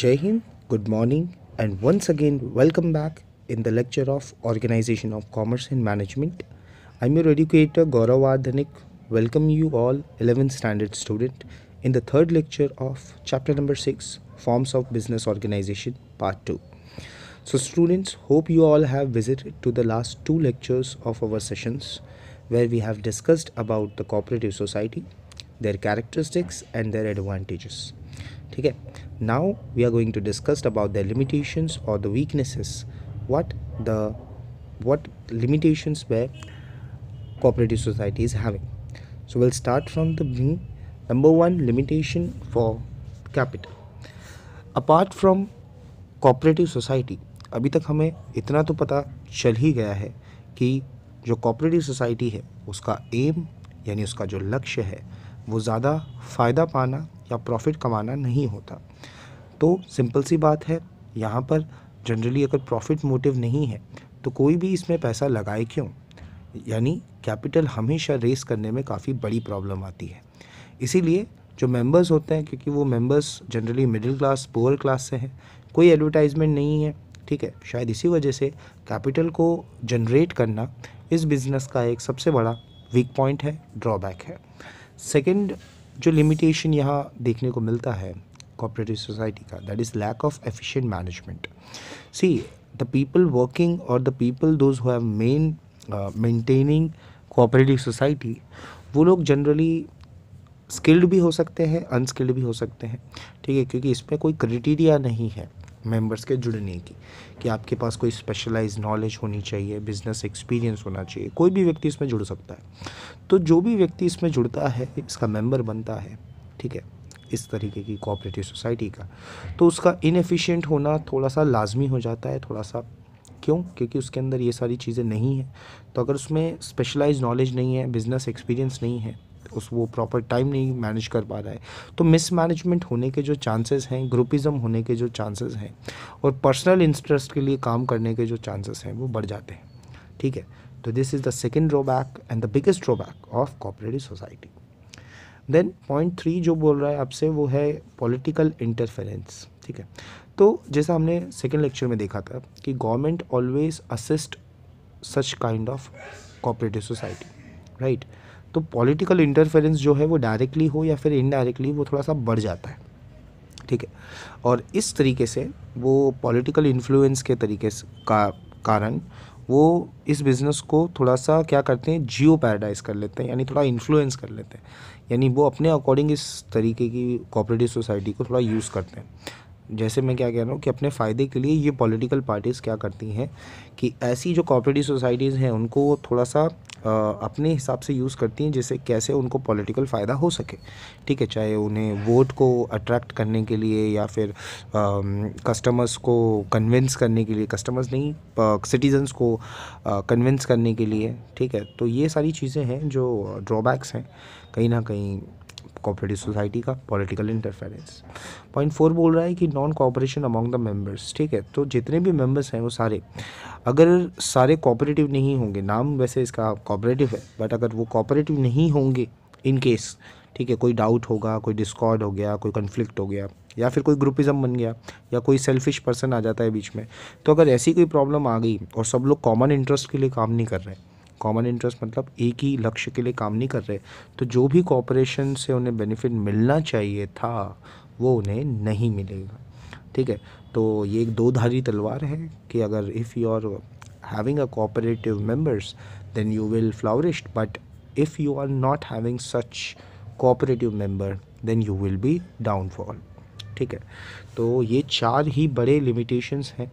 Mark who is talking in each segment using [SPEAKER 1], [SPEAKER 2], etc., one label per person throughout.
[SPEAKER 1] Jai Hind, good morning, and once again, welcome back in the lecture of Organization of Commerce and Management. I'm your educator Gaurav Ardhanik. Welcome you all 11th standard student in the third lecture of chapter number 6 Forms of Business Organization part 2. So students, hope you all have visited to the last two lectures of our sessions where we have discussed about the cooperative society, their characteristics and their advantages. Okay. Now we are going to discuss about the limitations or the weaknesses. What the what limitations were cooperative society is having. So we'll start from the beginning. Number one limitation for capital. Apart from cooperative society, अभी तक हमें इतना तो पता चल ही गया है कि जो कॉपरेटिव सोसाइटी है उसका एम यानी उसका जो लक्ष्य है वो ज़्यादा फ़ायदा पाना या प्रॉफिट कमाना नहीं होता तो सिंपल सी बात है यहाँ पर जनरली अगर प्रॉफिट मोटिव नहीं है तो कोई भी इसमें पैसा लगाए क्यों यानी कैपिटल हमेशा रेस करने में काफ़ी बड़ी प्रॉब्लम आती है इसीलिए जो मेंबर्स होते हैं क्योंकि वो members generally middle class poor class से हैं कोई एडवर्टाइजमेंट नहीं है ठीक है शायद इसी वजह से कैपिटल को जनरेट करना इस बिज़नेस का एक सबसे बड़ा वीक पॉइंट है ड्रॉबैक है सेकंड जो लिमिटेशन यहाँ देखने को मिलता है कोऑपरेटिव सोसाइटी का that is lack of efficient management see the people working और the people those who men maintaining cooperative society वो लोग जनरली स्किल्ड भी हो सकते हैं अनस्किल्ड भी हो सकते हैं ठीक है क्योंकि इसमें कोई क्राइटेरिया नहीं है मेंबर्स के जुड़ने की कि आपके पास कोई स्पेशलाइज नॉलेज होनी चाहिए बिजनेस एक्सपीरियंस होना चाहिए कोई भी व्यक्ति इसमें जुड़ सकता है तो जो भी व्यक्ति इसमें जुड़ता है इसका मेंबर बनता है ठीक है इस तरीके की कोऑपरेटिव सोसाइटी का तो उसका इनफिशेंट होना थोड़ा सा लाजमी हो जाता है थोड़ा सा क्यों क्योंकि उसके अंदर ये सारी चीज़ें नहीं हैं तो अगर उसमें स्पेशलाइज नॉलेज नहीं है बिज़नेस एक्सपीरियंस नहीं है तो उस वो प्रॉपर टाइम नहीं मैनेज कर पा रहा है तो मिसमैनेजमेंट होने के जो चांसेस हैं ग्रुपिज़म होने के जो चांसेस हैं और पर्सनल इंटरेस्ट के लिए काम करने के जो चांसेस हैं वो बढ़ जाते हैं ठीक है तो this is the second drawback and the biggest drawback of cooperative society then point three जो बोल रहा है आपसे वो है पॉलिटिकल इंटरफेरेंस ठीक है तो जैसा हमने सेकेंड लेक्चर में देखा था कि government always assist such kind of cooperative society right तो पॉलिटिकल इंटरफेरेंस जो है वो डायरेक्टली हो या फिर इनडायरेक्टली वो थोड़ा सा बढ़ जाता है ठीक है और इस तरीके से वो पॉलिटिकल इन्फ्लुएंस के तरीके का कारण वो इस बिज़नेस को थोड़ा सा क्या करते हैं जियो पैराडाइज कर लेते हैं यानी थोड़ा इन्फ्लुएंस कर लेते हैं यानी वो अपने अकॉर्डिंग इस तरीके की कॉपरेटिव सोसाइटी को थोड़ा यूज़ करते हैं जैसे मैं क्या कह रहा हूँ कि अपने फ़ायदे के लिए ये पॉलिटिकल पार्टीज़ क्या करती हैं कि ऐसी जो कॉपरेटिव सोसाइटीज़ हैं उनको वो थोड़ा सा अपने हिसाब से यूज़ करती हैं जैसे कैसे उनको पॉलिटिकल फ़ायदा हो सके ठीक है चाहे उन्हें वोट को अट्रैक्ट करने के लिए या फिर कस्टमर्स को कन्विंस करने के लिए कस्टमर्स नहीं सिटीजन्स को कन्विंस करने के लिए ठीक है तो ये सारी चीज़ें हैं जो ड्रॉबैक्स हैं कहीं ना कहीं कोऑपरेटिव सोसाइटी का पॉलिटिकल इंटरफेरेंस पॉइंट फोर बोल रहा है कि non cooperation among the members ठीक है तो जितने भी मेंबर्स हैं वो सारे अगर सारे कॉपरेटिव नहीं होंगे नाम वैसे इसका कॉपरेटिव है बट अगर वो कॉपरेटिव नहीं होंगे इन केस ठीक है कोई डाउट होगा कोई डिस्कॉर्ड हो गया कोई कन्फ्लिक्ट हो गया या फिर कोई ग्रुपिज्म बन गया या कोई सेल्फिश पर्सन आ जाता है बीच में तो अगर ऐसी कोई प्रॉब्लम आ गई और सब लोग कॉमन इंटरेस्ट के लिए काम नहीं कर रहे हैं कॉमन इंटरेस्ट मतलब एक ही लक्ष्य के लिए काम नहीं कर रहे तो जो भी कॉपरेशन से उन्हें बेनिफिट मिलना चाहिए था वो उन्हें नहीं मिलेगा ठीक है तो ये एक दो धारी तलवार है कि अगर if you are having a cooperative members then you will flourish but if you are not having such cooperative member then you will be downfall ठीक है तो ये चार ही बड़े लिमिटेशंस हैं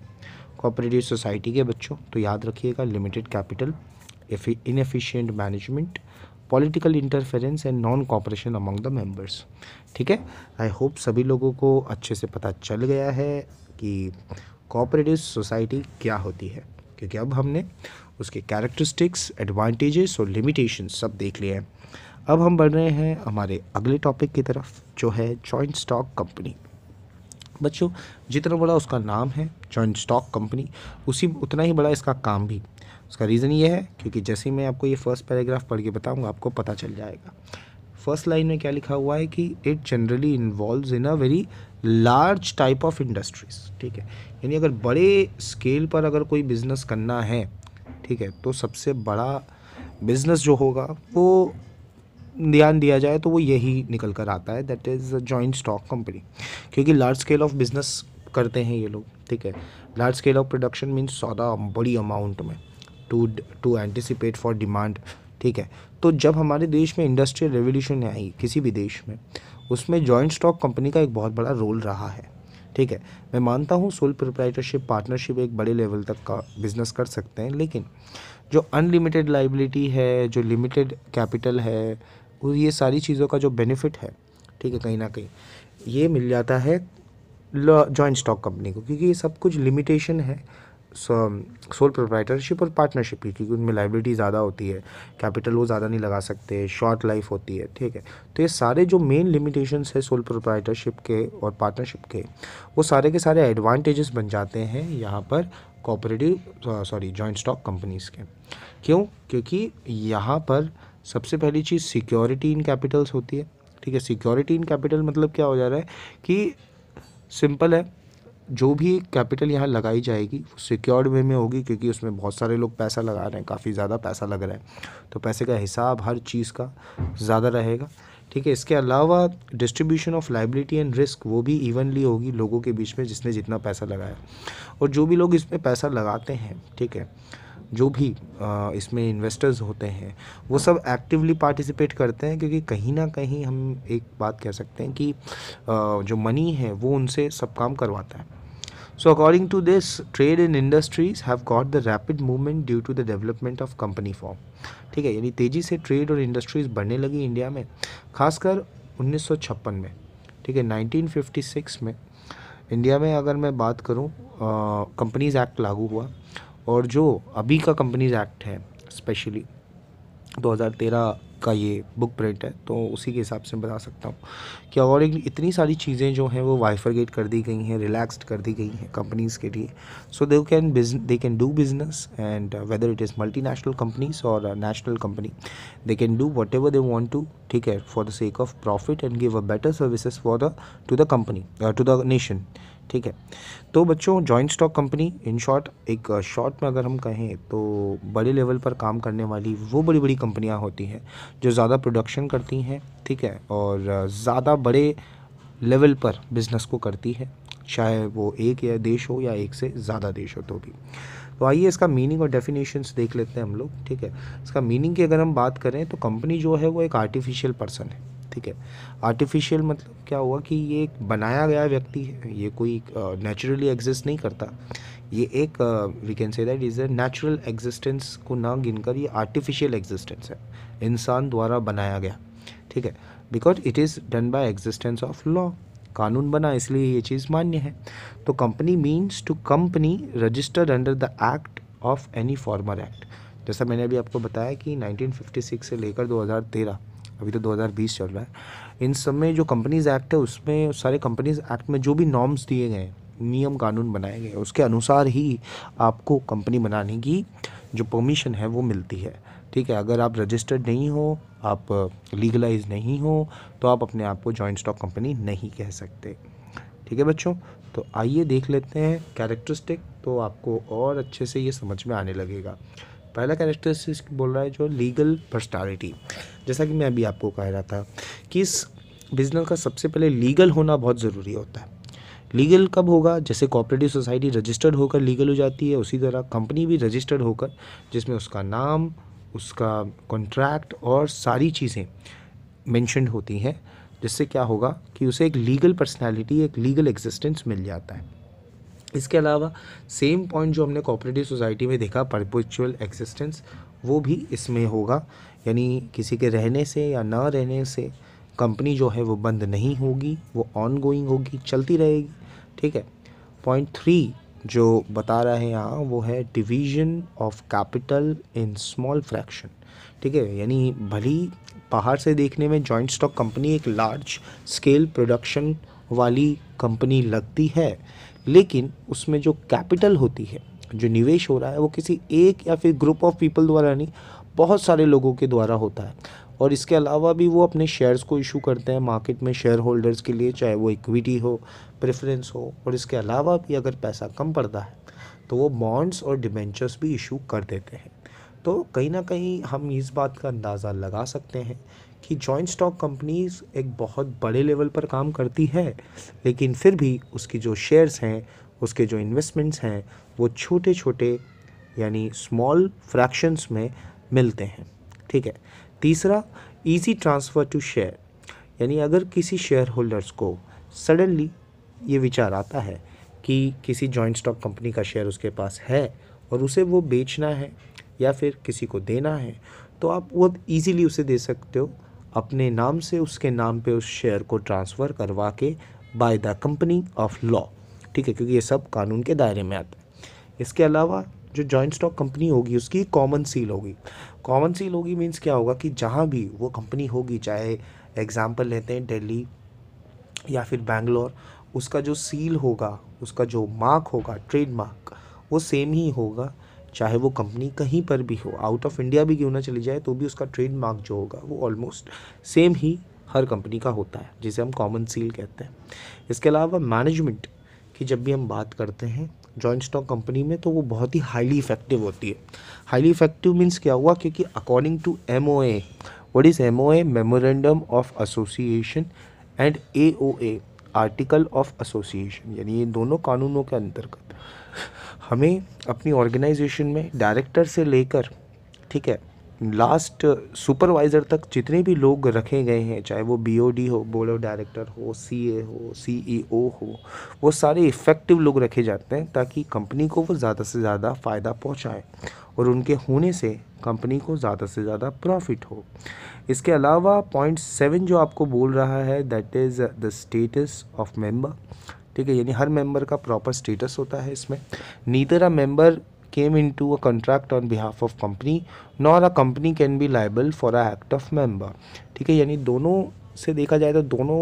[SPEAKER 1] कोऑपरेटिव सोसाइटी के बच्चों तो याद रखिएगा limited capital inefficient management political interference and non cooperation among the members ठीक है आई होप सभी लोगों को अच्छे से पता चल गया है कि कॉपरेटिव सोसाइटी क्या होती है क्योंकि अब हमने उसके कैरेक्टरिस्टिक्स एडवांटेजेस और लिमिटेशन सब देख लिए हैं अब हम बढ़ रहे हैं हमारे अगले टॉपिक की तरफ जो है जॉइंट स्टॉक कंपनी बच्चों जितना बड़ा उसका नाम है जॉइंट स्टॉक कंपनी उसी उतना ही बड़ा इसका काम भी उसका रीज़न ये है क्योंकि जैसे ही मैं आपको ये फर्स्ट पैराग्राफ पढ़ के बताऊँगा आपको पता चल जाएगा फर्स्ट लाइन में क्या लिखा हुआ है कि it generally involve in a very large type of industries ठीक है यानी अगर बड़े स्केल पर अगर कोई बिज़नेस करना है ठीक है तो सबसे बड़ा बिज़नेस जो होगा वो ध्यान दिया जाए तो वो यही निकल कर आता है that is a joint stock company क्योंकि लार्ज स्केल ऑफ बिज़नेस करते हैं ये लोग ठीक है large scale of production means सौदा बड़ी अमाउंट में to to anticipate for demand ठीक है तो जब हमारे देश में इंडस्ट्रियल रेवोल्यूशन आई किसी भी देश में उसमें जॉइंट स्टॉक कंपनी का एक बहुत बड़ा रोल रहा है ठीक है मैं मानता हूँ सोल प्रोप्राइटरशिप पार्टनरशिप एक बड़े लेवल तक का बिजनेस कर सकते हैं लेकिन जो अनलिमिटेड लाइबिलिटी है जो लिमिटेड कैपिटल है और ये सारी चीज़ों का जो बेनिफिट है ठीक है कहीं ना कहीं ये मिल जाता है जॉइंट स्टॉक कंपनी को क्योंकि ये सब कुछ लिमिटेशन है सोल प्रोप्राइटरशिप और पार्टनरशिप की क्योंकि उनमें लाइबिलिटी ज़्यादा होती है कैपिटल वो ज़्यादा नहीं लगा सकते शॉर्ट लाइफ होती है ठीक है तो ये सारे जो मेन लिमिटेशंस है सोल प्रोप्राइटरशिप के और पार्टनरशिप के वो सारे के सारे एडवांटेजेस बन जाते हैं यहाँ पर cooperative sorry joint stock companies के क्यों क्योंकि यहाँ पर सबसे पहली चीज़ सिक्योरिटी इन कैपिटल्स होती है ठीक है सिक्योरिटी इन कैपिटल मतलब क्या हो जा रहा है कि सिंपल है जो भी कैपिटल यहाँ लगाई जाएगी वो सिक्योर्ड वे में होगी क्योंकि उसमें बहुत सारे लोग पैसा लगा रहे हैं काफ़ी ज़्यादा पैसा लग रहा है तो पैसे का हिसाब हर चीज़ का ज़्यादा रहेगा ठीक है इसके अलावा distribution of liability and risk वो भी इवनली होगी लोगों के बीच में जिसने जितना पैसा लगाया और जो भी लोग इसमें पैसा लगाते हैं ठीक है जो भी इसमें इन्वेस्टर्स होते हैं वो सब एक्टिवली पार्टिसिपेट करते हैं क्योंकि कहीं ना कहीं हम एक बात कह सकते हैं कि जो मनी है वो उनसे सब काम करवाता है so according to this trade in industries have got the rapid movement due to the development of company form ठीक है यानी तेज़ी से ट्रेड और इंडस्ट्रीज़ बढ़ने लगी इंडिया में खासकर उन्नीस में ठीक है 1956 में इंडिया में अगर मैं बात करूं कंपनीज़ एक्ट लागू हुआ और जो अभी का कंपनीज एक्ट है स्पेशली 2013 का ये बुक प्रिंट है तो उसी के हिसाब से बता सकता हूँ कि और एक इतनी सारी चीज़ें जो हैं वो वाइफरगेट कर दी गई हैं रिलैक्सड कर दी गई हैं कंपनीज़ के लिए so they can they can do business and whether it is multinational companies और national company they can do whatever they want to ठीक है for the sake of profit and give a better services for the to the company to the nation ठीक है तो बच्चों joint stock company in short एक short uh, में अगर हम कहें तो बड़े लेवल पर काम करने वाली वो बड़ी बड़ी कंपनियां होती हैं जो ज़्यादा प्रोडक्शन करती हैं ठीक है और uh, ज़्यादा बड़े लेवल पर बिज़नेस को करती है चाहे वो एक या देश हो या एक से ज़्यादा देश हो तो भी तो आइए इसका मीनिंग और डेफिनेशंस देख लेते हैं हम लोग ठीक है इसका मीनिंग की अगर हम बात करें तो कंपनी जो है वो एक आर्टिफिशियल पर्सन है ठीक है आर्टिफिशियल मतलब क्या हुआ कि ये एक बनाया गया व्यक्ति है ये कोई नेचुरली एग्जिस्ट नहीं करता ये एक we can say that is a natural existence को ना गिनकर ये आर्टिफिशियल एग्जिस्टेंस है इंसान द्वारा बनाया गया ठीक है because it is done by existence of law कानून बना इसलिए ये चीज़ मान्य है तो company means to company registered under the act of any former act जैसा मैंने अभी आपको बताया कि 1956 से लेकर 2013 अभी तो 2020 चल रहा है इन सब में जो कंपनीज एक्ट है उसमें सारे कंपनीज एक्ट में जो भी नॉर्म्स दिए गए नियम कानून बनाए गए उसके अनुसार ही आपको कंपनी बनाने की जो परमिशन है वो मिलती है ठीक है अगर आप रजिस्टर्ड नहीं हो आप लीगलाइज नहीं हो तो आप अपने आप को जॉइंट स्टॉक कंपनी नहीं कह सकते ठीक है बच्चों तो आइए देख लेते हैं कैरेक्टरिस्टिक तो आपको और अच्छे से ये समझ में आने लगेगा पहला कैरेक्टर बोल रहा है जो लीगल पर्सनैलिटी जैसा कि मैं अभी आपको कह रहा था कि इस बिज़नेस का सबसे पहले लीगल होना बहुत ज़रूरी होता है लीगल कब होगा जैसे कोऑपरेटिव सोसाइटी रजिस्टर्ड होकर लीगल हो जाती है उसी तरह कंपनी भी रजिस्टर्ड होकर जिसमें उसका नाम उसका कॉन्ट्रैक्ट और सारी चीज़ें मैंशनड होती हैं जिससे क्या होगा कि उसे एक लीगल पर्सनैलिटी एक लीगल एग्जिस्टेंस मिल जाता है इसके अलावा सेम पॉइंट जो हमने कोऑपरेटिव सोसाइटी में देखा परपोचुअल एक्सिस्टेंस वो भी इसमें होगा यानी किसी के रहने से या ना रहने से कंपनी जो है वो बंद नहीं होगी वो ऑन गोइंग होगी चलती रहेगी ठीक है पॉइंट थ्री जो बता रहा है यहाँ वो है division of capital in small fraction ठीक है यानी भली बाहर से देखने में जॉइंट स्टॉक कंपनी एक लार्ज स्केल प्रोडक्शन वाली कंपनी लगती है लेकिन उसमें जो कैपिटल होती है जो निवेश हो रहा है वो किसी एक या फिर ग्रुप ऑफ पीपल द्वारा नहीं बहुत सारे लोगों के द्वारा होता है और इसके अलावा भी वो अपने शेयर्स को इशू करते हैं मार्केट में शेयर होल्डर्स के लिए चाहे वो इक्विटी हो प्रेफरेंस हो और इसके अलावा भी अगर पैसा कम पड़ता है तो वो बॉन्ड्स और डिबेंचर्स भी इशू कर देते हैं तो कहीं ना कहीं हम इस बात का अंदाज़ा लगा सकते हैं कि जॉइंट स्टॉक कंपनीज एक बहुत बड़े लेवल पर काम करती है लेकिन फिर भी उसकी जो शेयर्स हैं उसके जो इन्वेस्टमेंट्स हैं वो छोटे छोटे यानी स्मॉल फ्रैक्शंस में मिलते हैं ठीक है तीसरा इजी ट्रांसफ़र टू शेयर यानी अगर किसी शेयर होल्डर्स को सडनली ये विचार आता है कि किसी जॉइंट स्टॉक कंपनी का शेयर उसके पास है और उसे वो बेचना है या फिर किसी को देना है तो आप बहुत इजीली उसे दे सकते हो अपने नाम से उसके नाम पे उस शेयर को ट्रांसफ़र करवा के by the company of law ठीक है क्योंकि ये सब कानून के दायरे में आता है इसके अलावा जो जॉइंट स्टॉक कंपनी होगी उसकी कॉमन सील होगी कॉमन सील होगी मीन्स क्या होगा कि जहाँ भी वो कंपनी होगी चाहे एग्ज़ाम्पल लेते हैं डेली या फिर बैंगलोर उसका जो सील होगा उसका जो मार्क होगा ट्रेडमार्क वो सेम ही होगा चाहे वो कंपनी कहीं पर भी हो आउट ऑफ इंडिया भी क्यों ना चली जाए तो भी उसका ट्रेडमार्क जो होगा वो ऑलमोस्ट सेम ही हर कंपनी का होता है जिसे हम कॉमन सील कहते हैं इसके अलावा मैनेजमेंट की जब भी हम बात करते हैं जॉइंट स्टॉक कंपनी में तो वो बहुत ही हाईली इफेक्टिव होती है हाईली इफेक्टिव मीन्स क्या हुआ क्योंकि according to M O A what is M O A memorandum of association and A O A article of association यानी ये दोनों कानूनों के अंतर्गत हमें अपनी ऑर्गेनाइजेशन में डायरेक्टर से लेकर ठीक है लास्ट सुपरवाइज़र तक जितने भी लोग रखे गए हैं चाहे वो बीओडी हो बोर्ड ऑफ डायरेक्टर हो सीए हो सीईओ e हो वो सारे इफ़ेक्टिव लोग रखे जाते हैं ताकि कंपनी को वो ज़्यादा से ज़्यादा फ़ायदा पहुँचाए और उनके होने से कंपनी को ज़्यादा से ज़्यादा प्रॉफिट हो इसके अलावा पॉइंट सेवन जो आपको बोल रहा है that is the status of member ठीक है यानी हर मेंबर का प्रॉपर स्टेटस होता है इसमें neither a member into a contract on behalf of company nor a company can be liable for a act of member ठीक है यानी दोनों से देखा जाए तो दोनों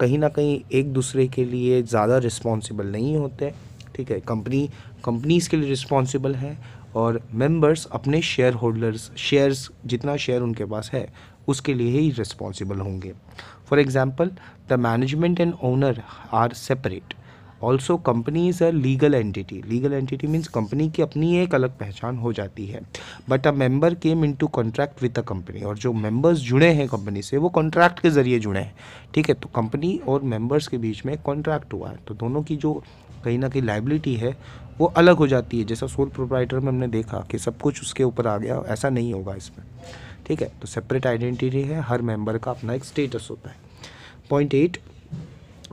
[SPEAKER 1] कहीं ना कहीं एक दूसरे के लिए ज़्यादा रिस्पॉन्सिबल नहीं होते ठीक है कंपनी कंपनीज़ के लिए रिस्पॉन्सिबल है और मेंबर्स अपने शेयर होल्डर्स शेयर्स जितना शेयर उनके पास है उसके लिए ही रिस्पॉन्सिबल होंगे For example, the management and owner are separate. Also company is a legal entity legal entity means company की अपनी एक अलग पहचान हो जाती है but a member came into contract with a company और जो मेंबर्स जुड़े हैं कंपनी से वो कॉन्ट्रैक्ट के ज़रिए जुड़े हैं ठीक है तो कंपनी और मेंबर्स के बीच में कॉन्ट्रैक्ट हुआ है तो दोनों की जो कहीं ना कहीं लाइबिलिटी है वो अलग हो जाती है जैसा सोल प्रोप्राइटर में हमने देखा कि सब कुछ उसके ऊपर आ गया ऐसा नहीं होगा इसमें ठीक है तो सेपरेट आइडेंटिटी है हर मेंबर का अपना एक स्टेटस होता है पॉइंट एट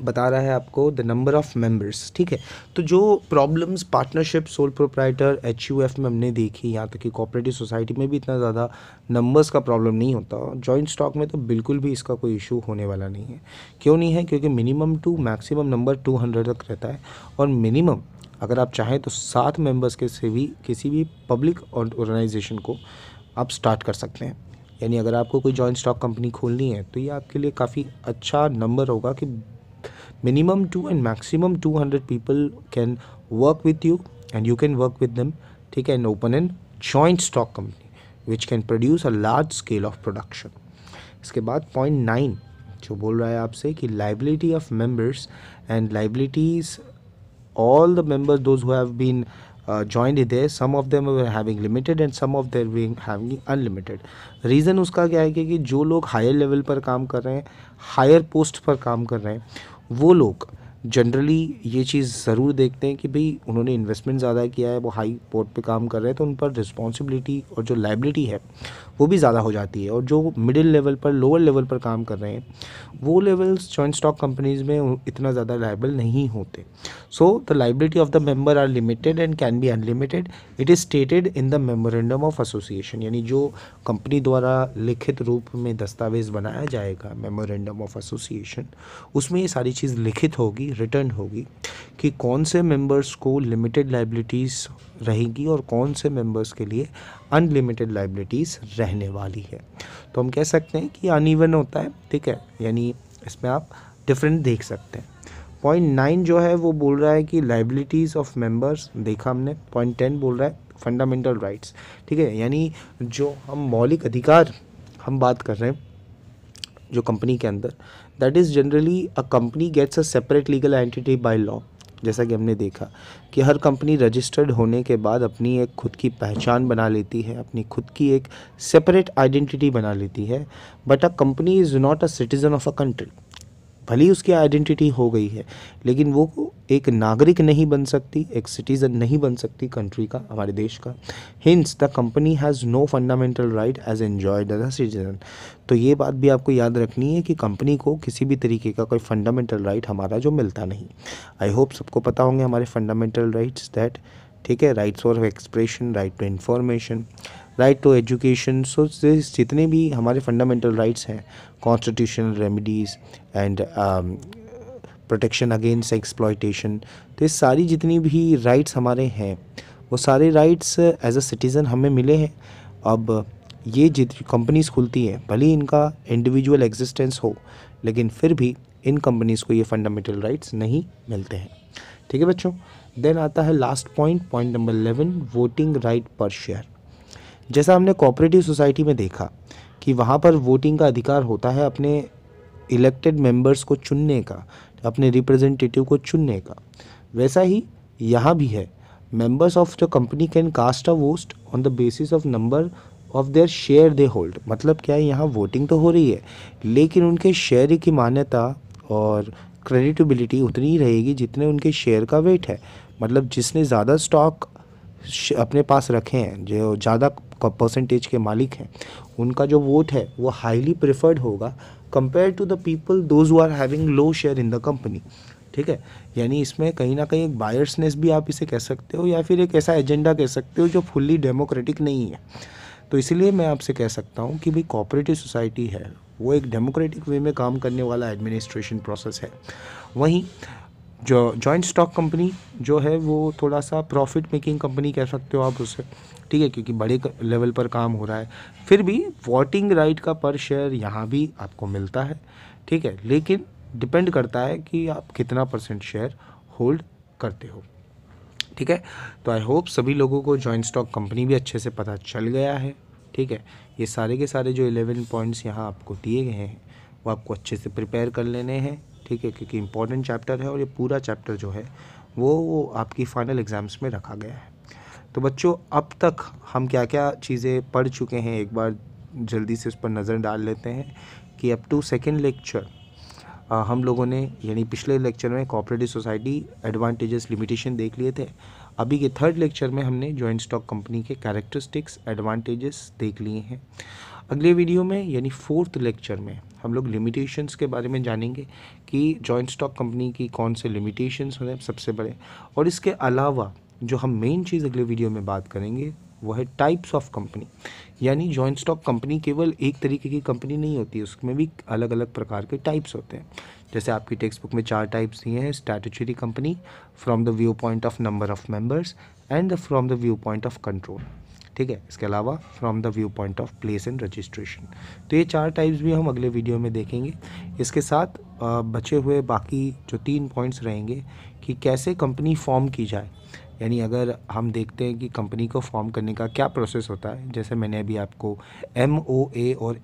[SPEAKER 1] बता रहा है आपको द नंबर ऑफ मेंबर्स ठीक है तो जो problems partnership sole proprietor H U F में हमने देखी यहाँ तक कि कोऑपरेटिव सोसाइटी में भी इतना ज़्यादा नंबर्स का प्रॉब्लम नहीं होता जॉइंट स्टॉक में तो बिल्कुल भी इसका कोई इशू होने वाला नहीं है क्यों नहीं है क्योंकि minimum two maximum number two hundred तक रहता है और मिनिमम अगर आप चाहें तो सात मेंबर्स के से भी किसी भी पब्लिक ऑर्गेनाइजेशन को आप स्टार्ट कर सकते हैं यानी अगर आपको कोई जॉइंट स्टॉक कंपनी खोलनी है तो ये आपके लिए काफ़ी अच्छा नंबर होगा कि minimum two and maximum two hundred people can work with you and you can work with them ठीक है and open and joint stock company which can produce a large scale of production इसके बाद point nine जो बोल रहा है आपसे कि liability of members and liabilities all the members those who have uh, इधर some of of having limited and some of their of them being having उसका क्या है कि जो लोग हायर लेवल पर काम कर रहे हैं हायर पोस्ट पर काम कर रहे हैं वो लोग जनरली ये चीज़ ज़रूर देखते हैं कि भाई उन्होंने इन्वेस्टमेंट ज़्यादा किया है वो हाई पोर्ट पे काम कर रहे हैं तो उन पर रिस्पॉन्सिबिलिटी और जो लाइबिलिटी है वो भी ज़्यादा हो जाती है और जो मिडिल लेवल पर लोअर लेवल पर काम कर रहे हैं वो लेवल्स जॉइंट स्टॉक कंपनीज़ में इतना ज़्यादा लाइबल नहीं होते so the liability of the member are limited and can be unlimited it is stated in the memorandum of association यानी जो कंपनी द्वारा लिखित रूप में दस्तावेज़ बनाया जाएगा मेमोरेंडम ऑफ एसोसिएशन उसमें ये सारी चीज़ लिखित होगी रिटर्न होगी कि कौन से मेम्बर्स को लिमिटेड लाइबिलिटीज़ रहेगी और कौन से मेंबर्स के लिए अनलिमिटेड लाइबिलिटीज़ रहने वाली है तो हम कह सकते हैं कि अनइवन होता है ठीक है यानी इसमें आप डिफरेंट देख सकते हैं पॉइंट नाइन जो है वो बोल रहा है कि लाइबिलिटीज़ ऑफ मेंबर्स देखा हमने पॉइंट टेन बोल रहा है फंडामेंटल राइट्स ठीक है यानी जो हम मौलिक अधिकार हम बात कर रहे हैं जो कंपनी के अंदर that is generally a company gets a separate legal identity by law जैसा कि हमने देखा कि हर कंपनी रजिस्टर्ड होने के बाद अपनी एक खुद की पहचान बना लेती है अपनी खुद की एक सेपरेट आइडेंटिटी बना लेती है but a company is not a citizen of a country भली उसकी आइडेंटिटी हो गई है लेकिन वो एक नागरिक नहीं बन सकती एक सिटीज़न नहीं बन सकती कंट्री का हमारे देश का hence the company has no fundamental right as enjoyed as a citizen तो ये बात भी आपको याद रखनी है कि कंपनी को किसी भी तरीके का कोई फंडामेंटल राइट हमारा जो मिलता नहीं आई होप सबको पता होंगे हमारे फंडामेंटल राइट्स दैट ठीक है rights of expression right to information right to education so जितने भी हमारे फंडामेंटल राइट्स हैं constitutional remedies and protection against exploitation तो ये सारी जितनी भी राइट्स हमारे हैं वो सारे राइट्स एज अ सिटीज़न हमें मिले हैं अब ये जितनी कंपनीज़ खुलती हैं भले ही इनका इंडिविजुअल एग्जिस्टेंस हो लेकिन फिर भी इन कंपनीज़ को ये फंडामेंटल राइट्स नहीं मिलते हैं ठीक है बच्चों देन आता है last point point number eleven voting right पर शेयर जैसा हमने कोऑपरेटिव सोसाइटी में देखा कि वहाँ पर वोटिंग का अधिकार होता है अपने इलेक्टेड मेंबर्स को चुनने का अपने रिप्रेजेंटेटिव को चुनने का वैसा ही यहाँ भी है members of the company can cast a vote on the basis of number of their share they hold मतलब क्या है यहाँ वोटिंग तो हो रही है लेकिन उनके शेयर की मान्यता और क्रेडिटेबिलिटी उतनी ही रहेगी जितने उनके शेयर का वेट है मतलब जिसने ज़्यादा स्टॉक अपने पास रखे हैं जो ज़्यादा परसेंटेज के मालिक हैं उनका जो वोट है वो हाईली प्रेफर्ड होगा compare to the people those who are having low share in the company ठीक है यानी इसमें कहीं ना कहीं एक बायर्सनेस भी आप इसे कह सकते हो या फिर एक ऐसा एजेंडा कह सकते हो जो फुल्ली डेमोक्रेटिक नहीं है तो इसलिए मैं आपसे कह सकता हूँ कि भाई कॉपरेटिव सोसाइटी है वो एक डेमोक्रेटिक वे में काम करने वाला एडमिनिस्ट्रेशन प्रोसेस है वहीं जो जॉइंट स्टॉक कंपनी जो है वो थोड़ा सा प्रॉफिट मेकिंग कंपनी कह सकते हो आप उसे ठीक है क्योंकि बड़े लेवल पर काम हो रहा है फिर भी वोटिंग राइट का पर शेयर यहाँ भी आपको मिलता है ठीक है लेकिन डिपेंड करता है कि आप कितना परसेंट शेयर होल्ड करते हो ठीक है तो आई होप सभी लोगों को जॉइंट स्टॉक कंपनी भी अच्छे से पता चल गया है ठीक है ये सारे के सारे जो इलेवन पॉइंट्स यहाँ आपको दिए गए हैं वो आपको अच्छे से प्रिपेयर कर लेने हैं ठीक है क्योंकि इंपॉर्टेंट चैप्टर है और ये पूरा चैप्टर जो है वो, वो आपकी फ़ाइनल एग्ज़ाम्स में रखा गया है तो बच्चों अब तक हम क्या क्या चीज़ें पढ़ चुके हैं एक बार जल्दी से उस पर नज़र डाल लेते हैं कि अप टू सेकेंड लेक्चर हम लोगों ने यानी पिछले लेक्चर में कॉपरेटिव सोसाइटी एडवांटेजेस लिमिटेशन देख लिए थे अभी के थर्ड लेक्चर में हमने जॉइंट स्टॉक कंपनी के कैरेक्टरिस्टिक्स एडवांटेजेस देख लिए हैं अगले वीडियो में यानी फोर्थ लेक्चर में हम लोग लिमिटेशंस के बारे में जानेंगे कि जॉइंट स्टॉक कंपनी की कौन से लिमिटेशंस हैं सबसे बड़े और इसके अलावा जो हम मेन चीज़ अगले वीडियो में बात करेंगे वो है टाइप्स ऑफ कंपनी यानी जॉइंट स्टॉक कंपनी केवल एक तरीके की कंपनी नहीं होती उसमें भी अलग अलग प्रकार के टाइप्स होते हैं जैसे आपकी टेक्स्ट बुक में चार टाइप्स दिए हैं statutory company from the viewpoint of number of members and from the viewpoint of control ठीक है इसके अलावा from the viewpoint of place and registration तो ये चार टाइप्स भी हम अगले वीडियो में देखेंगे इसके साथ बचे हुए बाकी जो तीन पॉइंट्स रहेंगे कि कैसे कंपनी फॉर्म की जाए यानी अगर हम देखते हैं कि कंपनी को फॉर्म करने का क्या प्रोसेस होता है जैसे मैंने अभी आपको एम और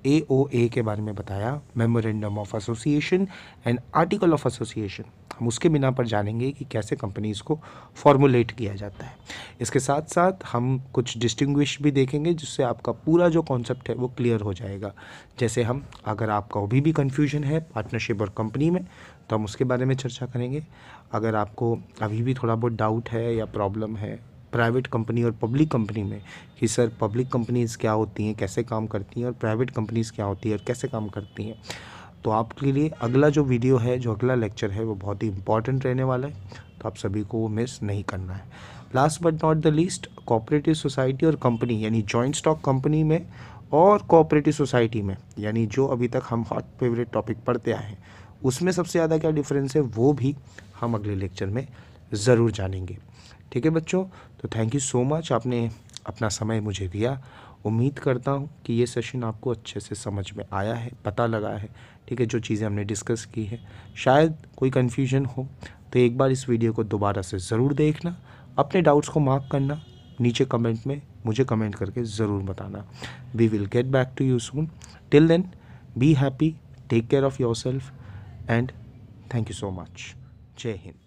[SPEAKER 1] ए के बारे में बताया memorandum of association and article of association हम उसके बिना पर जानेंगे कि कैसे कंपनीज़ को फॉर्मुलेट किया जाता है इसके साथ साथ हम कुछ डिस्टिंग्विश भी देखेंगे जिससे आपका पूरा जो कॉन्सेप्ट है वो क्लियर हो जाएगा जैसे हम अगर आपका अभी भी कन्फ्यूजन है पार्टनरशिप और कंपनी में तो हम उसके बारे में चर्चा करेंगे अगर आपको अभी भी थोड़ा बहुत डाउट है या प्रॉब्लम है प्राइवेट कंपनी और पब्लिक कंपनी में कि सर पब्लिक कंपनीज़ क्या होती हैं कैसे काम करती हैं और प्राइवेट कंपनीज़ क्या होती है और कैसे काम करती हैं तो आपके लिए अगला जो वीडियो है जो अगला लेक्चर है वो बहुत ही इंपॉर्टेंट रहने वाला है तो आप सभी को मिस नहीं करना है last but not the least cooperative society और कंपनी यानी जॉइंट स्टॉक कंपनी में और कोऑपरेटिव सोसाइटी में यानी जो अभी तक हम हॉट फेवरेट टॉपिक पढ़ते आए हैं उसमें सबसे ज़्यादा क्या डिफरेंस है वो भी हम अगले लेक्चर में ज़रूर जानेंगे ठीक है बच्चों तो थैंक यू सो मच आपने अपना समय मुझे दिया उम्मीद करता हूँ कि ये सेशन आपको अच्छे से समझ में आया है पता लगा है ठीक है जो चीज़ें हमने डिस्कस की है शायद कोई कन्फ्यूजन हो तो एक बार इस वीडियो को दोबारा से ज़रूर देखना अपने डाउट्स को मार्क करना नीचे कमेंट में मुझे कमेंट करके ज़रूर बताना we will get back to you soon till then be happy take care of yourself and thank you so much. Jai Hind.